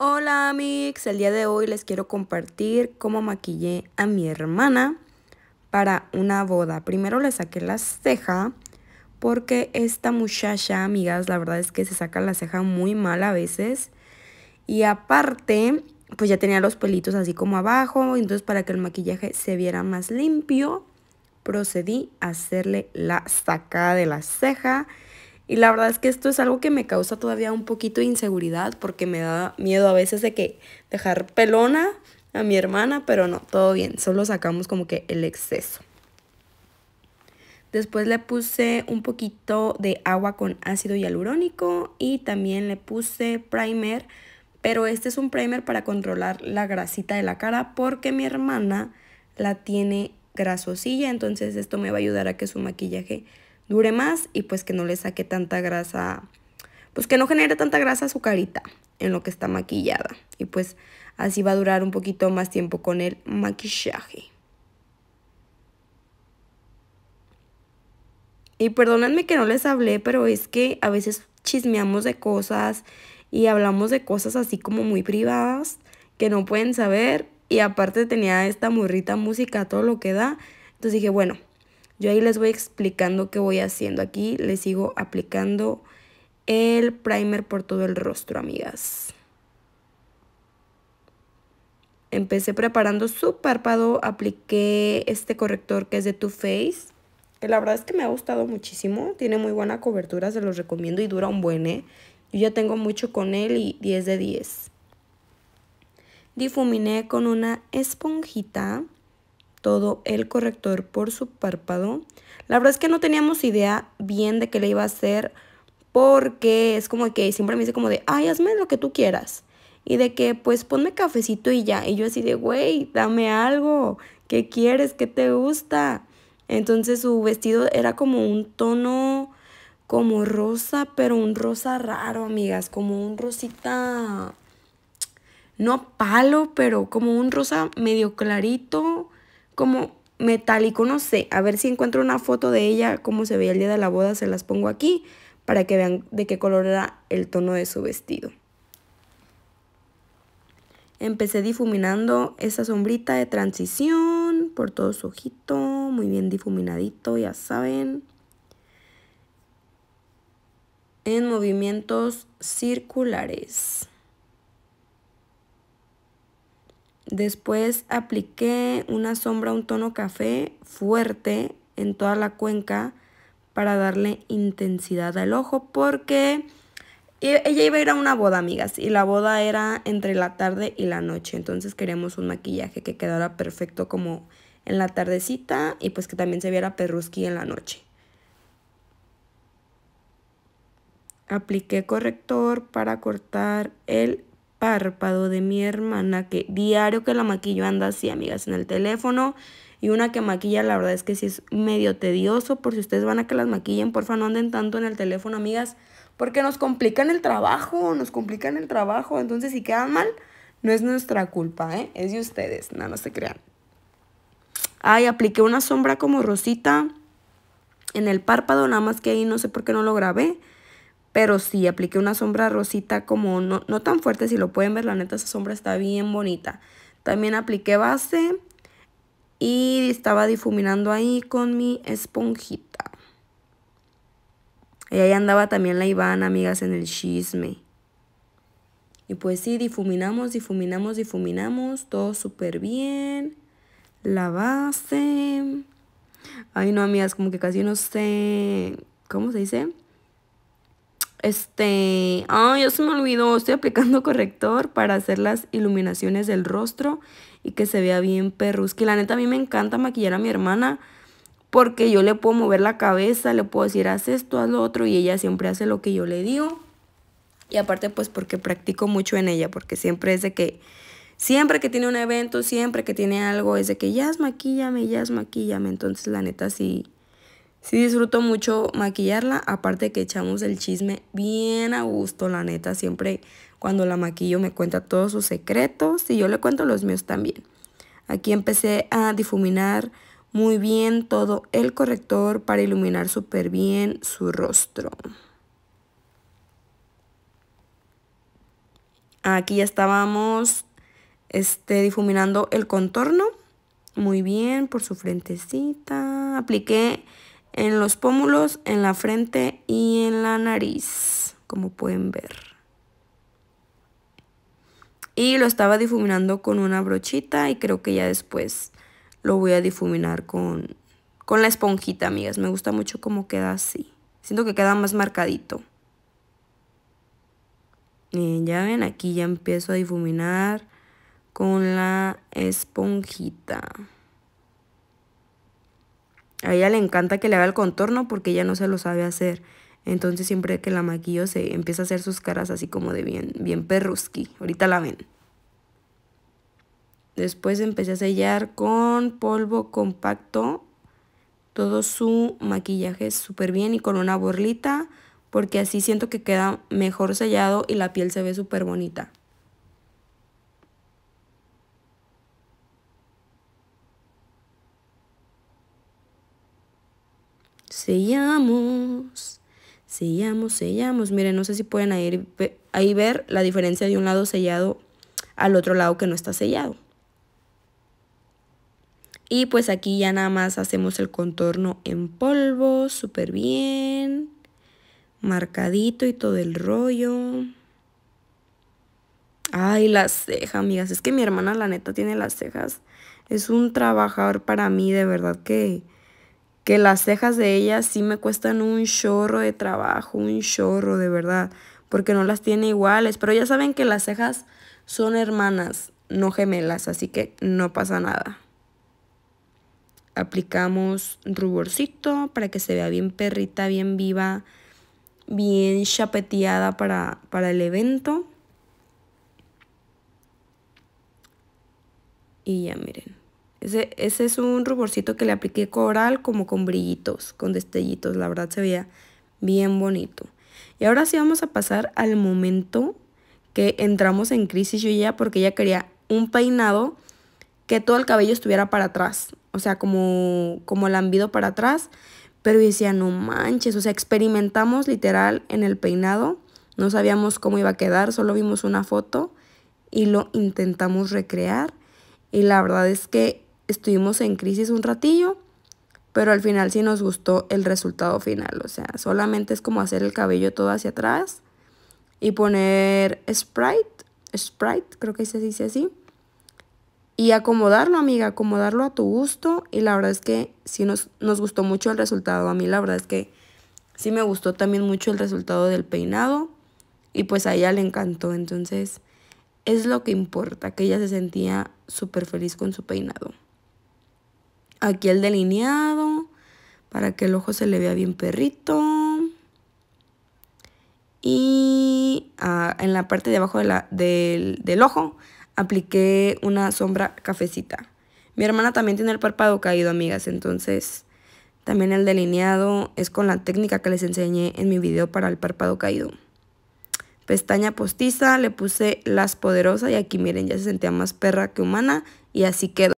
Hola mix el día de hoy les quiero compartir cómo maquillé a mi hermana para una boda. Primero le saqué la ceja porque esta muchacha, amigas, la verdad es que se saca la ceja muy mal a veces. Y aparte, pues ya tenía los pelitos así como abajo, entonces para que el maquillaje se viera más limpio, procedí a hacerle la sacada de la ceja y la verdad es que esto es algo que me causa todavía un poquito de inseguridad porque me da miedo a veces de que dejar pelona a mi hermana, pero no, todo bien, solo sacamos como que el exceso. Después le puse un poquito de agua con ácido hialurónico y también le puse primer, pero este es un primer para controlar la grasita de la cara porque mi hermana la tiene grasosilla, entonces esto me va a ayudar a que su maquillaje dure más y pues que no le saque tanta grasa, pues que no genere tanta grasa a su carita en lo que está maquillada. Y pues así va a durar un poquito más tiempo con el maquillaje. Y perdónenme que no les hablé, pero es que a veces chismeamos de cosas y hablamos de cosas así como muy privadas que no pueden saber. Y aparte tenía esta murrita música, todo lo que da. Entonces dije, bueno, yo ahí les voy explicando qué voy haciendo. Aquí les sigo aplicando el primer por todo el rostro, amigas. Empecé preparando su párpado, apliqué este corrector que es de Too Faced, que la verdad es que me ha gustado muchísimo, tiene muy buena cobertura, se los recomiendo y dura un buen, ¿eh? Yo ya tengo mucho con él y 10 de 10. Difuminé con una esponjita todo el corrector por su párpado. La verdad es que no teníamos idea bien de qué le iba a hacer porque es como que siempre me dice como de, ay, hazme lo que tú quieras. Y de que, pues ponme cafecito y ya. Y yo así de, güey, dame algo. ¿Qué quieres? ¿Qué te gusta? Entonces su vestido era como un tono como rosa, pero un rosa raro, amigas. Como un rosita, no palo, pero como un rosa medio clarito como metálico, no sé, a ver si encuentro una foto de ella, cómo se veía el día de la boda, se las pongo aquí para que vean de qué color era el tono de su vestido. Empecé difuminando esa sombrita de transición por todo su ojito, muy bien difuminadito, ya saben. En movimientos circulares. Después apliqué una sombra, un tono café fuerte en toda la cuenca para darle intensidad al ojo porque ella iba a ir a una boda, amigas, y la boda era entre la tarde y la noche, entonces queríamos un maquillaje que quedara perfecto como en la tardecita y pues que también se viera perrusqui en la noche. Apliqué corrector para cortar el párpado de mi hermana que diario que la maquillo anda así, amigas, en el teléfono. Y una que maquilla, la verdad es que sí es medio tedioso. Por si ustedes van a que las maquillen, porfa, no anden tanto en el teléfono, amigas. Porque nos complican el trabajo, nos complican el trabajo. Entonces, si quedan mal, no es nuestra culpa, ¿eh? Es de ustedes, nada no se crean. Ay, apliqué una sombra como rosita en el párpado, nada más que ahí no sé por qué no lo grabé. Pero sí, apliqué una sombra rosita como no, no tan fuerte, si lo pueden ver, la neta esa sombra está bien bonita. También apliqué base y estaba difuminando ahí con mi esponjita. Y ahí andaba también la Ivana, amigas, en el chisme. Y pues sí, difuminamos, difuminamos, difuminamos, todo súper bien. La base. Ay, no, amigas, como que casi no sé, ¿cómo se dice? Este, ah, ya se me olvidó, estoy aplicando corrector para hacer las iluminaciones del rostro y que se vea bien Que La neta a mí me encanta maquillar a mi hermana porque yo le puedo mover la cabeza, le puedo decir haz esto, haz lo otro y ella siempre hace lo que yo le digo. Y aparte pues porque practico mucho en ella, porque siempre es de que, siempre que tiene un evento, siempre que tiene algo, es de que ya es maquillame, ya es maquillame. Entonces la neta sí, Sí disfruto mucho maquillarla, aparte que echamos el chisme bien a gusto, la neta, siempre cuando la maquillo me cuenta todos sus secretos y yo le cuento los míos también. Aquí empecé a difuminar muy bien todo el corrector para iluminar súper bien su rostro. Aquí ya estábamos este, difuminando el contorno. Muy bien, por su frentecita. Apliqué en los pómulos, en la frente y en la nariz, como pueden ver. Y lo estaba difuminando con una brochita y creo que ya después lo voy a difuminar con, con la esponjita, amigas. Me gusta mucho cómo queda así. Siento que queda más marcadito. ya ven, aquí ya empiezo a difuminar con la esponjita. A ella le encanta que le haga el contorno porque ella no se lo sabe hacer. Entonces siempre que la maquillo se empieza a hacer sus caras así como de bien, bien perruski. Ahorita la ven. Después empecé a sellar con polvo compacto todo su maquillaje súper bien y con una borlita porque así siento que queda mejor sellado y la piel se ve súper bonita. sellamos, sellamos, sellamos. Miren, no sé si pueden ahí, ahí ver la diferencia de un lado sellado al otro lado que no está sellado. Y pues aquí ya nada más hacemos el contorno en polvo, súper bien, marcadito y todo el rollo. Ay, las cejas, amigas. Es que mi hermana, la neta, tiene las cejas. Es un trabajador para mí, de verdad que que las cejas de ella sí me cuestan un chorro de trabajo, un chorro de verdad, porque no las tiene iguales, pero ya saben que las cejas son hermanas, no gemelas, así que no pasa nada. Aplicamos ruborcito para que se vea bien perrita, bien viva, bien chapeteada para, para el evento. Y ya miren. Ese, es un ruborcito que le apliqué coral como con brillitos, con destellitos. La verdad se veía bien bonito. Y ahora sí vamos a pasar al momento que entramos en crisis yo ya porque ella quería un peinado que todo el cabello estuviera para atrás, o sea, como, como lambido para atrás, pero yo decía, no manches, o sea, experimentamos literal en el peinado, no sabíamos cómo iba a quedar, solo vimos una foto y lo intentamos recrear y la verdad es que estuvimos en crisis un ratillo, pero al final sí nos gustó el resultado final. O sea, solamente es como hacer el cabello todo hacia atrás y poner Sprite, Sprite, creo que se dice así. Y acomodarlo, amiga, acomodarlo a tu gusto. Y la verdad es que sí nos, nos gustó mucho el resultado. A mí la verdad es que sí me gustó también mucho el resultado del peinado. Y pues a ella le encantó. Entonces es lo que importa, que ella se sentía súper feliz con su peinado. Aquí el delineado para que el ojo se le vea bien perrito. Y ah, en la parte de abajo de la, del, del ojo apliqué una sombra cafecita. Mi hermana también tiene el párpado caído, amigas, entonces también el delineado es con la técnica que les enseñé en mi video para el párpado caído. Pestaña postiza, le puse las poderosas y aquí miren, ya se sentía más perra que humana y así quedó.